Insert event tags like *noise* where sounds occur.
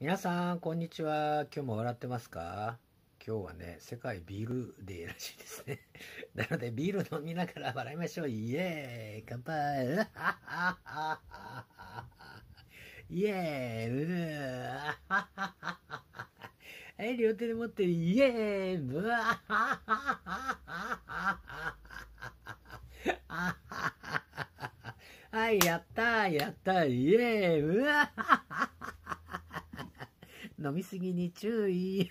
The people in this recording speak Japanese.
皆さん、こんにちは。今日も笑ってますか今日はね、世界ビールデーらしいですね。*laughs* なので、ビール飲みながら笑いましょう。イエーイ乾杯 *laughs* イエーイー *laughs* はい、両手で持ってる。イエーイブワはい、やったーやったーイエーイうわ飲みすぎに注意。